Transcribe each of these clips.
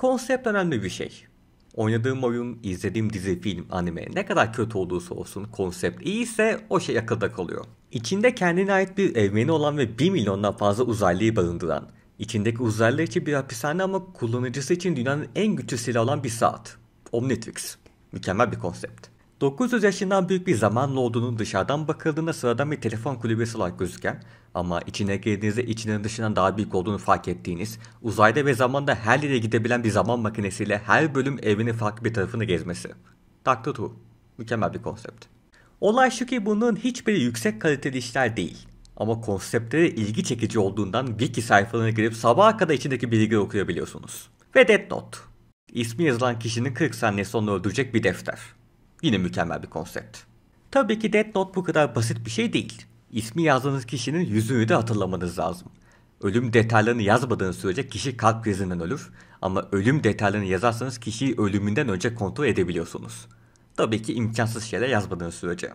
Konsept önemli bir şey. Oynadığım oyun, izlediğim dizi, film, anime ne kadar kötü olursa olsun konsept iyiyse o şey akılda kalıyor. İçinde kendine ait bir evreni olan ve 1 milyondan fazla uzaylıyı barındıran, içindeki uzaylılar için bir hapishane ama kullanıcısı için dünyanın en güçlü silahı olan bir saat. Omnitrix. Mükemmel bir konsept. 900 yaşından büyük bir zamanla olduğunun dışarıdan bakıldığında sıradan bir telefon kulübesi olarak gözüken ama içine girdiğinizde içinin dışından daha büyük olduğunu fark ettiğiniz, uzayda ve zamanda her yere gidebilen bir zaman makinesiyle her bölüm evinin farklı bir tarafını gezmesi. Doctor Who. Mükemmel bir konsept. Olay şu ki bunun hiçbiri yüksek kaliteli işler değil. Ama konseptleri ilgi çekici olduğundan wiki sayfalarına girip sabaha kadar içindeki bilgileri okuyabiliyorsunuz. Ve Death Note. İsmi yazılan kişinin 40 saniye sonra öldürecek bir defter. Yine mükemmel bir konsept. Tabii ki Death Note bu kadar basit bir şey değil. İsmi yazdığınız kişinin yüzünü de hatırlamanız lazım. Ölüm detaylarını yazmadığınız sürece kişi kalp krizinden ölür ama ölüm detaylarını yazarsanız kişiyi ölümünden önce kontrol edebiliyorsunuz. Tabii ki imkansız şeyler yazmadığınız sürece.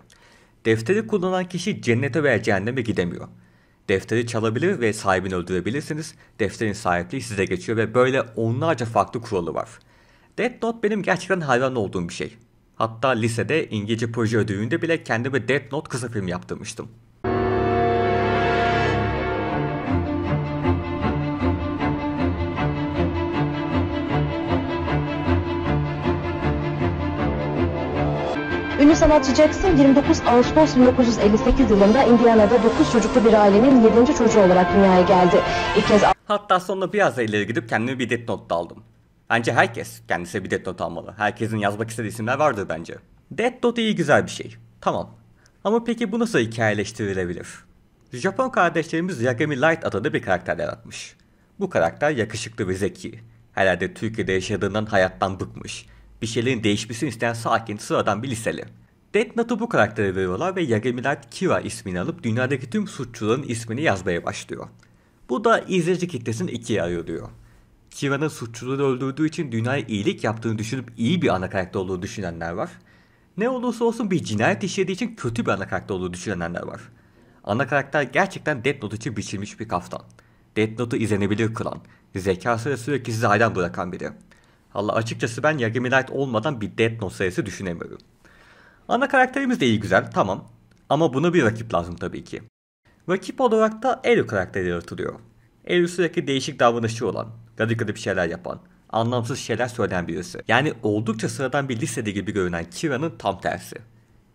Defteri kullanan kişi cennete veya cehenneme gidemiyor. Defteri çalabilir ve sahibini öldürebilirsiniz. Defterin sahipliği size geçiyor ve böyle onlarca farklı kuralı var. Death Note benim gerçekten hayran olduğum bir şey. Hatta lisede İngilizce proje ödevinde bile kendime Death Note kısa film yaptırmıştım. Ünlü sanatçı Jackson 29 Ağustos 1958 yılında Indiana'da 9 çocuklu bir ailenin 7. çocuğu olarak dünyaya geldi. İlk kez Hatta sonra biraz da ileri gidip kendime bir Death Note aldım. Bence herkes kendisi bir Death Note almalı. Herkesin yazmak istediği isimler vardır bence. Death Note iyi güzel bir şey. Tamam. Ama peki bu nasıl hikayeleştirilebilir? Japon kardeşlerimiz Yagami Light adında bir karakter yaratmış. Bu karakter yakışıklı ve zeki. Herhalde Türkiye'de yaşadığından hayattan bıkmış. Bir şeylerin değişmesini isteyen sakin sıradan bir liseli. Death Note'u bu karaktere veriyorlar ve Yagami Light Kira ismini alıp dünyadaki tüm suçluların ismini yazmaya başlıyor. Bu da izleyici kitlesini ikiye ayırıyor. Kira'nın suçluları öldürdüğü için dünyaya iyilik yaptığını düşünüp iyi bir ana karakter olduğu düşünenler var. Ne olursa olsun bir cinayet işlediği için kötü bir ana karakter olduğu düşünenler var. Ana karakter gerçekten Death Note için biçilmiş bir kaftan. Death Note'u izlenebilir kılan, zekasıyla sürekli sizi hayran bırakan biri. Allah açıkçası ben Yagami Light olmadan bir Death Note serisi düşünemiyorum. Ana karakterimiz de iyi güzel tamam ama buna bir rakip lazım tabii ki. Rakip olarak da Elu karakteri yaratılıyor. Elu sürekli değişik davranışçı olan, radikada bir şeyler yapan, anlamsız şeyler söyleyen birisi. Yani oldukça sıradan bir lisede gibi görünen Kira'nın tam tersi.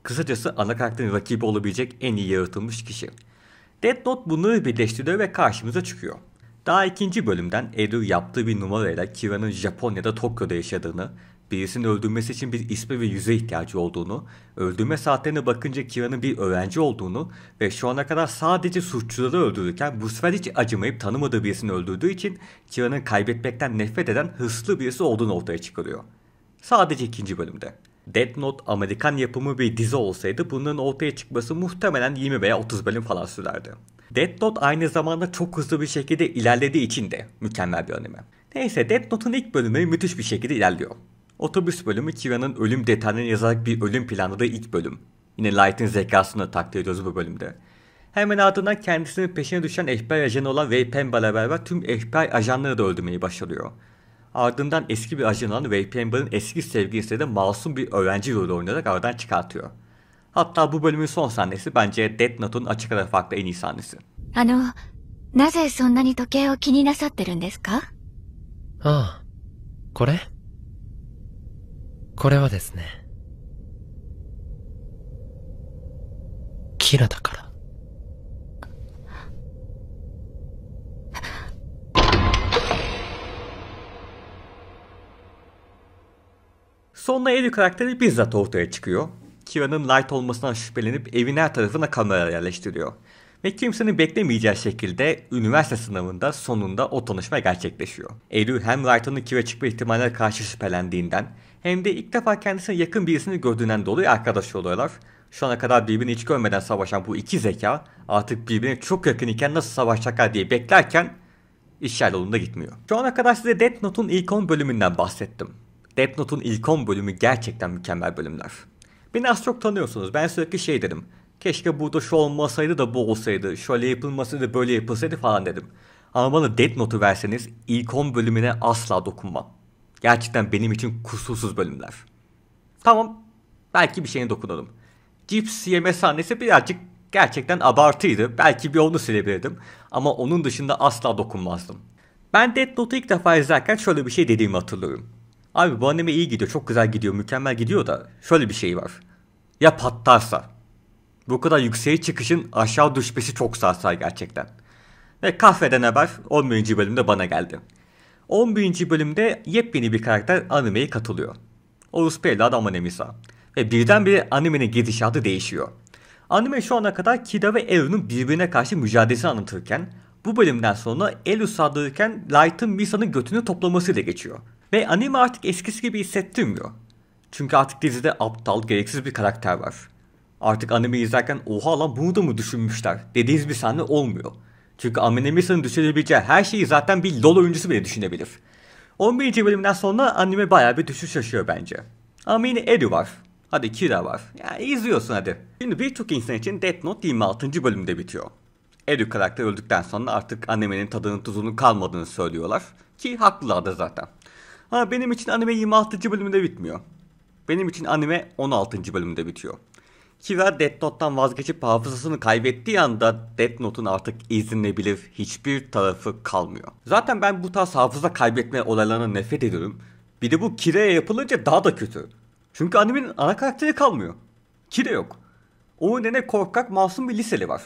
Kısacası ana karakterin rakibi olabilecek en iyi yaratılmış kişi. Death Note bunları birleştiriyor ve karşımıza çıkıyor. Daha ikinci bölümden Edu yaptığı bir numarayla Kira'nın Japonya'da Tokyo'da yaşadığını birisinin öldürmesi için bir isme ve yüze ihtiyacı olduğunu, öldürme saatlerine bakınca Kira'nın bir öğrenci olduğunu ve şu ana kadar sadece suçluları öldürürken bu sefer hiç acımayıp tanımadığı birisini öldürdüğü için Kira'nın kaybetmekten nefret eden hırslı birisi olduğunu ortaya çıkarıyor. Sadece ikinci bölümde. Death Note Amerikan yapımı bir dizi olsaydı bunların ortaya çıkması muhtemelen 20 veya 30 bölüm falan sürerdi. Death Note aynı zamanda çok hızlı bir şekilde ilerlediği için de mükemmel bir anime. Neyse Death Note'un ilk bölümü müthiş bir şekilde ilerliyor. Otobüs bölümü Kira'nın ölüm detaylarını yazarak bir ölüm planladığı ilk bölüm. Yine Light'in zekasını da takdir ediyoruz bu bölümde. Hemen ardından kendisinin peşine düşen ehber ajanı olan Ray Pember'la beraber tüm ehber ajanları da öldürmeyi başarıyor. Ardından eski bir ajan olan Ray Pember'ın eski sevgilisi de masum bir öğrenci rolü oynayarak aradan çıkartıyor. Hatta bu bölümün son sahnesi bence Death Note'un açık ara farklı en iyi sahnesi. Ano, なぜそんなに時計を気になさってるんですかああ、これこれはですね、キラだから。Sonra Eylül karakteri bizzat ortaya çıkıyor. Kira'nın Light olmasından şüphelenip evin her tarafına kamera yerleştiriyor. ve kimsenin beklemeyeceği şekilde üniversite sınavında sonunda o tanışma gerçekleşiyor. Eru hem Wright'ın kire çıkma ihtimaline karşı şüphelendiğinden hem de ilk defa kendisine yakın birisini gördüğünden dolayı arkadaş oluyorlar. Şu ana kadar birbirini hiç görmeden savaşan bu iki zeka artık birbirine çok yakın iken nasıl savaşacaklar diye beklerken işler yolunda gitmiyor. Şu ana kadar size Death Note'un ilk 10 bölümünden bahsettim. Death Note'un ilk 10 bölümü gerçekten mükemmel bölümler. Beni az çok tanıyorsunuz. Ben sürekli şey dedim keşke burada şu olmasaydı da bu olsaydı, şöyle yapılmasaydı böyle yapılsaydı falan dedim. Ama bana Death Note'u verseniz ilk 10 bölümüne asla dokunmam. Gerçekten benim için kusursuz bölümler. Tamam, belki bir şeyine dokunalım. Cips yeme sahnesi birazcık gerçekten abartıydı. Belki bir onu silebilirdim. Ama onun dışında asla dokunmazdım. Ben Death Note'u ilk defa izlerken şöyle bir şey dediğimi hatırlıyorum. Abi bu anime iyi gidiyor, çok güzel gidiyor, mükemmel gidiyor da şöyle bir şey var. Ya patlarsa? bu kadar yükseğe çıkışın aşağı düşmesi çok sarsar gerçekten. Ve kahveden haber 11. bölümde bana geldi. 11. bölümde yepyeni bir karakter animeye katılıyor. Oğuz Peyla da Amanemisa. Ve birdenbire animenin gidişatı değişiyor. Anime şu ana kadar Kida ve Eru'nun birbirine karşı mücadelesi anlatırken bu bölümden sonra Elu saldırırken Light'ın Misa'nın götünü toplamasıyla geçiyor. Ve anime artık eskisi gibi hissettirmiyor. Çünkü artık dizide aptal, gereksiz bir karakter var artık anime izlerken oha lan bunu da mı düşünmüşler dediğiniz bir sahne olmuyor. Çünkü Amenemissa'nın düşünebileceği her şeyi zaten bir LoL oyuncusu bile düşünebilir. 11. bölümden sonra anime bayağı bir düşüş yaşıyor bence. Ama yine var. Hadi Kira var. Yani izliyorsun hadi. Şimdi birçok insan için Death Note 26. bölümde bitiyor. Eri karakter öldükten sonra artık animenin tadının tuzunun kalmadığını söylüyorlar. Ki haklılar da zaten. Ama benim için anime 26. bölümde bitmiyor. Benim için anime 16. bölümde bitiyor. Kira Death Note'dan vazgeçip hafızasını kaybettiği anda Death Note'un artık izlenebilir hiçbir tarafı kalmıyor. Zaten ben bu tarz hafıza kaybetme olaylarına nefret ediyorum. Bir de bu Kira'ya yapılınca daha da kötü. Çünkü animenin ana karakteri kalmıyor. Kira yok. O nene korkak masum bir liseli var.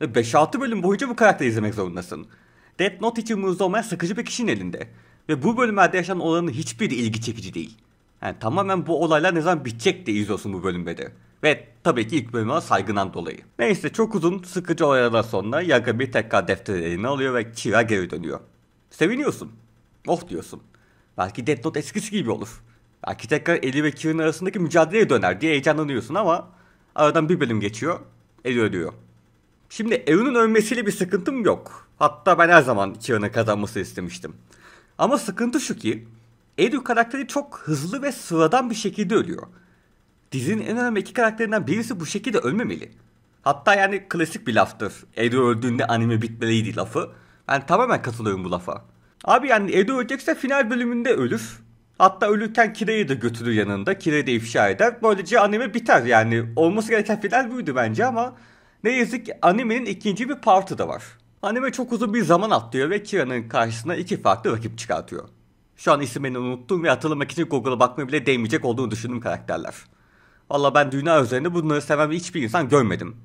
Ve 5-6 bölüm boyunca bu karakteri izlemek zorundasın. Death Note için muzda olmayan sıkıcı bir kişinin elinde. Ve bu bölümlerde yaşanan olanın hiçbir ilgi çekici değil. Yani tamamen bu olaylar ne zaman bitecek diye izliyorsun bu bölümde de. Ve tabii ki ilk bölüme saygından dolayı. Neyse çok uzun sıkıcı olaylardan sonra Yaga bir tekrar defteri eline alıyor ve Kira geri dönüyor. Seviniyorsun. Oh diyorsun. Belki Death Note eskisi gibi olur. Belki tekrar Eli ve Kira'nın arasındaki mücadeleye döner diye heyecanlanıyorsun ama aradan bir bölüm geçiyor. Eli ölüyor. Şimdi Eon'un ölmesiyle bir sıkıntım yok. Hatta ben her zaman Kira'nın kazanması istemiştim. Ama sıkıntı şu ki Edu karakteri çok hızlı ve sıradan bir şekilde ölüyor dizinin en önemli iki karakterinden birisi bu şekilde ölmemeli. Hatta yani klasik bir laftır. Edo öldüğünde anime bitmeliydi lafı. Ben tamamen katılıyorum bu lafa. Abi yani Edo ölecekse final bölümünde ölür. Hatta ölürken Kire'yi de götürür yanında. Kire'yi de ifşa eder. Böylece anime biter yani. Olması gereken final buydu bence ama ne yazık ki animenin ikinci bir partı da var. Anime çok uzun bir zaman atlıyor ve Kira'nın karşısına iki farklı rakip çıkartıyor. Şu an isimlerini unuttum ve hatırlamak için Google'a bakmaya bile değmeyecek olduğunu düşündüğüm karakterler. Valla ben dünya üzerinde bunları seven hiçbir insan görmedim.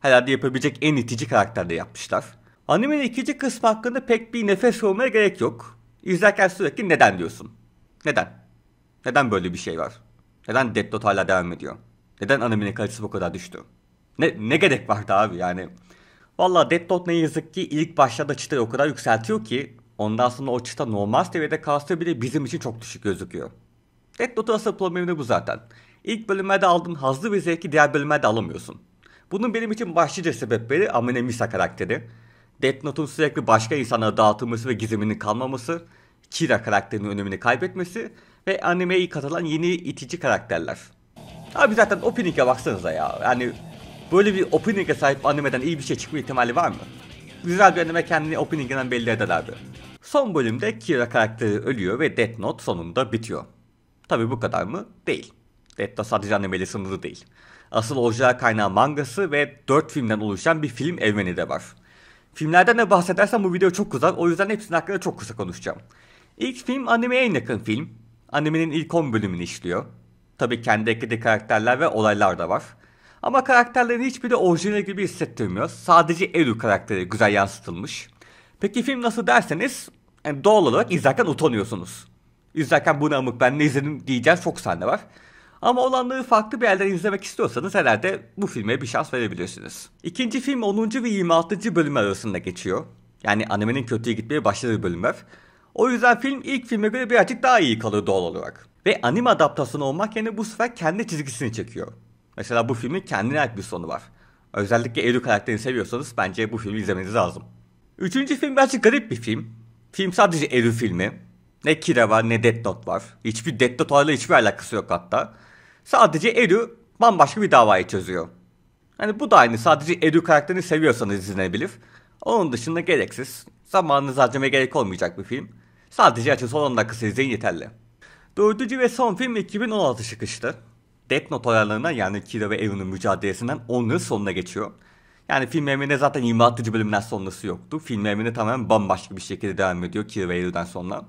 Herhalde yapabilecek en itici karakterde yapmışlar. Animenin ikinci kısmı hakkında pek bir nefes olmaya gerek yok. İzlerken sürekli neden diyorsun. Neden? Neden böyle bir şey var? Neden Death Note hala devam ediyor? Neden animenin kalitesi bu kadar düştü? Ne, ne gerek vardı abi yani? Valla Death Note ne yazık ki ilk başlarda çıtayı o kadar yükseltiyor ki ondan sonra o çıta normal seviyede kalsa bile bizim için çok düşük gözüküyor. Death Note'un asıl problemi de bu zaten. İlk bölüme de aldığım hazlı bir zevki diğer bölüme de alamıyorsun. Bunun benim için başlıca sebepleri Amine Misa karakteri. Death Note'un sürekli başka insanlara dağıtılması ve gizeminin kalmaması, Kira karakterinin önemini kaybetmesi ve animeye katılan yeni itici karakterler. Abi zaten opening'e baksanıza ya. Yani böyle bir opening'e sahip animeden iyi bir şey çıkma ihtimali var mı? Güzel bir anime kendini opening'inden belli eder Son bölümde Kira karakteri ölüyor ve Death Note sonunda bitiyor. Tabi bu kadar mı? Değil. Hatta sadece animeli sınırlı değil. Asıl orijinal kaynağı mangası ve 4 filmden oluşan bir film evreni de var. Filmlerden de bahsedersem bu video çok uzar o yüzden hepsinin hakkında çok kısa konuşacağım. İlk film animeye en yakın film. Animenin ilk 10 bölümünü işliyor. Tabi kendi eklediği karakterler ve olaylar da var. Ama karakterlerin hiçbiri orijinal gibi hissettirmiyor. Sadece Eru karakteri güzel yansıtılmış. Peki film nasıl derseniz yani doğal olarak izlerken utanıyorsunuz. İzlerken bu namık ben ne izledim diyeceğiz çok sahne var. Ama olanları farklı bir yerden izlemek istiyorsanız herhalde bu filme bir şans verebilirsiniz. İkinci film 10. ve 26. bölüm arasında geçiyor. Yani animenin kötüye gitmeye başladığı bölümler. O yüzden film ilk filme göre birazcık daha iyi kalıyor doğal olarak. Ve anime adaptasyonu olmak yerine bu sefer kendi çizgisini çekiyor. Mesela bu filmin kendine ait bir sonu var. Özellikle Eru karakterini seviyorsanız bence bu filmi izlemeniz lazım. Üçüncü film birazcık garip bir film. Film sadece Eru filmi. Ne Kira var ne Death Note var. Hiçbir Death Note olayla hiçbir alakası yok hatta. Sadece Eru bambaşka bir davayı çözüyor. Hani bu da aynı sadece Eru karakterini seviyorsanız izlenebilir. Onun dışında gereksiz, zamanınızı harcamaya gerek olmayacak bir film. Sadece açın son 10 dakikası izleyin yeterli. Dördüncü ve son film 2016 çıkıştı. Death Note olaylarından yani Kira ve Eru'nun mücadelesinden 10 yıl sonuna geçiyor. Yani film evinde zaten 26. bölümden sonrası yoktu. Film evinde tamamen bambaşka bir şekilde devam ediyor Kira ve Eru'dan sonra.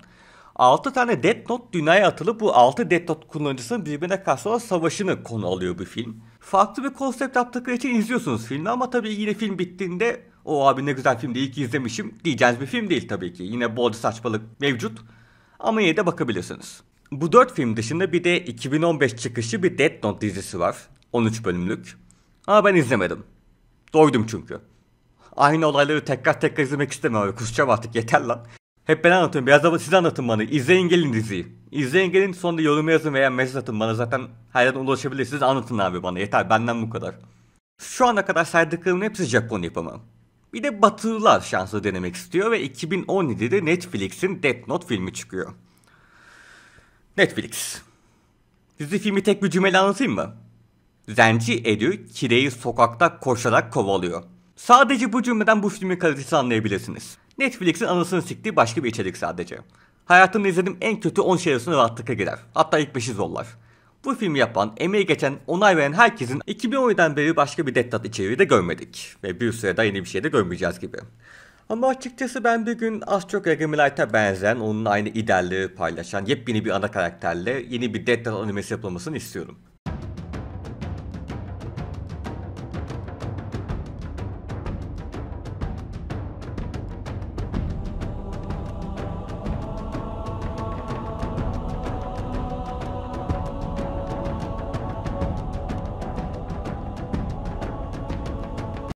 6 tane Death Note dünyaya atılıp bu 6 Death Note kullanıcısının birbirine karşı olan savaşını konu alıyor bu film. Farklı bir konsept yaptıkları için izliyorsunuz filmi ama tabii yine film bittiğinde o abi ne güzel filmdi iyi ki izlemişim diyeceğiniz bir film değil tabii ki. Yine bolca saçmalık mevcut ama yine de bakabilirsiniz. Bu 4 film dışında bir de 2015 çıkışı bir Death Note dizisi var. 13 bölümlük. Ama ben izlemedim. Doydum çünkü. Aynı olayları tekrar tekrar izlemek istemiyorum. Kusacağım artık yeter lan. Hep ben anlatıyorum. Biraz da siz anlatın bana. İzleyin gelin diziyi. İzleyin gelin sonra yorum yazın veya mesaj atın bana. Zaten her yerden ulaşabilirsiniz. Anlatın abi bana. Yeter benden bu kadar. Şu ana kadar saydıklarımın hepsi Japon yapımı. Bir de Batılılar şansı denemek istiyor ve 2017'de Netflix'in Death Note filmi çıkıyor. Netflix. Dizi filmi tek bir cümle anlatayım mı? Zenci Edu kireyi sokakta koşarak kovalıyor. Sadece bu cümleden bu filmin kalitesi anlayabilirsiniz. Netflix'in anasını siktiği başka bir içerik sadece. Hayatımda izlediğim en kötü 10 şey arasında rahatlıkla girer. Hatta ilk 5'i zorlar. Bu filmi yapan, emeği geçen, onay veren herkesin 2017'den beri başka bir Death içeriği de görmedik. Ve bir süre daha yeni bir şey de görmeyeceğiz gibi. Ama açıkçası ben bir gün az çok Ragami Light'a benzeyen, onun aynı idealleri paylaşan yepyeni bir ana karakterle yeni bir Death Note animesi yapılmasını istiyorum.